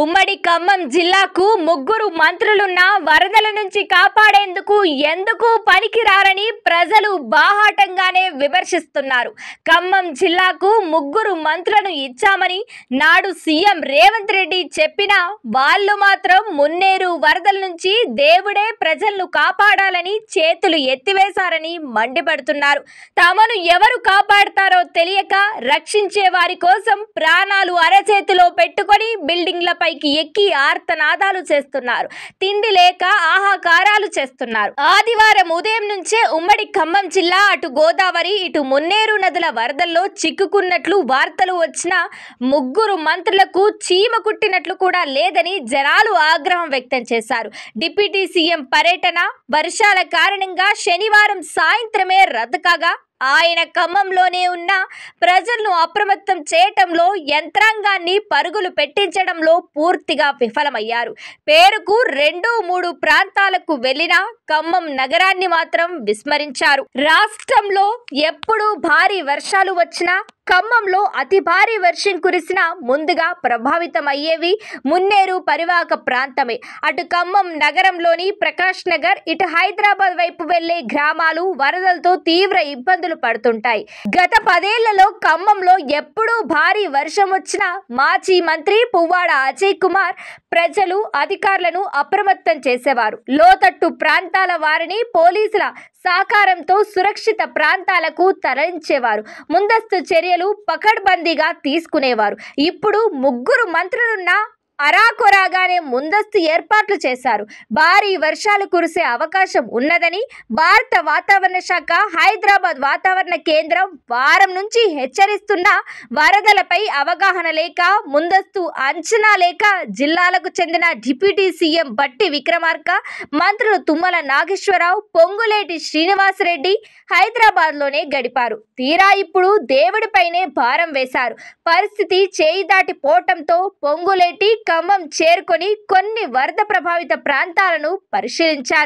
ఉమ్మడి ఖమ్మం జిల్లాకు ముగ్గురు మంత్రులున్న వరదల నుంచి కాపాడేందుకు ఎందుకు పనికిరారని ప్రజలు బాహాటంగానే విమర్శిస్తున్నారు ఖమ్మం జిల్లాకు ముగ్గురు మంత్రులను ఇచ్చామని నాడు సీఎం రేవంత్ రెడ్డి చెప్పినా వాళ్ళు మాత్రం మున్నేరు వరదల నుంచి దేవుడే ప్రజలను కాపాడాలని చేతులు ఎత్తివేశారని మండిపడుతున్నారు తమను ఎవరు కాపాడతారో తెలియక రక్షించే వారి కోసం ప్రాణాలు అరచేతిలో పెట్టుకొని బిల్డింగ్లపై పైకి ఎక్కి ఆర్తనాదాలు చేస్తున్నారు తిండి లేక ఆహాకారాలు చేస్తున్నారు ఆదివారం ఉదయం నుంచే ఉమ్మడి ఖమ్మం జిల్లా అటు గోదావరి ఇటు మున్నేరు నదుల వరదల్లో చిక్కుకున్నట్లు వార్తలు వచ్చిన ముగ్గురు మంత్రులకు చీమ కుట్టినట్లు కూడా లేదని జనాలు ఆగ్రహం వ్యక్తం చేశారు డిప్యూటీ సీఎం పర్యటన వర్షాల కారణంగా శనివారం సాయంత్రమే రద్దు కాగా ఆయన ఖమ్మంలోనే ఉన్న ప్రజలను అప్రమత్తం చేయటంలో యంత్రాంగాన్ని పరుగులు పెట్టించడంలో పూర్తిగా విఫలమయ్యారు పేరుకు రెండు మూడు ప్రాంతాలకు వెళ్ళిన ఖమ్మం నగరాన్ని మాత్రం విస్మరించారు రాష్ట్రంలో ఎప్పుడు భారీ వర్షాలు వచ్చినా ఖమ్మంలో అతి భారీ వర్షం కురిసిన ముందుగా ప్రభావితం అయ్యేవి మున్నేరు పరివాహక ప్రాంతమే అటు ఖమ్మం నగరంలోని ప్రకాష్ నగర్ ఇటు హైదరాబాద్ వైపు వెళ్లే గ్రామాలు వరదలతో తీవ్ర ఇబ్బందులు ఇబ్బందులు పడుతుంటాయి గత పదేళ్లలో ఖమ్మంలో ఎప్పుడూ భారీ వర్షం వచ్చినా మాజీ మంత్రి పువ్వాడ అజయ్ కుమార్ ప్రజలు అధికారులను అప్రమత్తం చేసేవారు లోతట్టు ప్రాంతాల వారిని పోలీసుల సహకారంతో సురక్షిత ప్రాంతాలకు తరలించేవారు ముందస్తు చర్యలు పకడ్బందీగా తీసుకునేవారు ఇప్పుడు ముగ్గురు మంత్రులున్నా అరాకొరాగానే ముందస్తు ఏర్పాట్లు చేశారు భారీ వర్షాలు కురిసే అవకాశం ఉన్నదని భారత వాతావరణ శాఖ హైదరాబాద్ వాతావరణ కేంద్రం వారం నుంచి హెచ్చరిస్తున్న వరదలపై అవగాహన లేక ముందస్తు అంచనా లేక జిల్లాలకు చెందిన డిప్యూటీ సీఎం బట్టి విక్రమార్క మంత్రులు తుమ్మల నాగేశ్వరరావు పొంగులేటి శ్రీనివాసరెడ్డి హైదరాబాద్లోనే గడిపారు తీరా ఇప్పుడు దేవుడిపైనే భారం వేశారు పరిస్థితి చేయి దాటి పోవటంతో పొంగులేటి ఖమ్మం చేరుకొని కొన్ని వరద ప్రభావిత ప్రాంతాలను పరిశీలించారు